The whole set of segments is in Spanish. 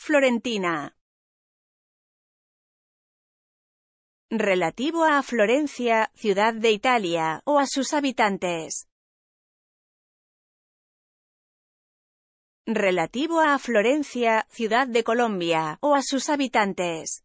florentina. Relativo a Florencia, ciudad de Italia, o a sus habitantes. Relativo a Florencia, ciudad de Colombia, o a sus habitantes.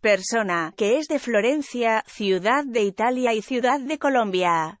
Persona, que es de Florencia, ciudad de Italia y ciudad de Colombia.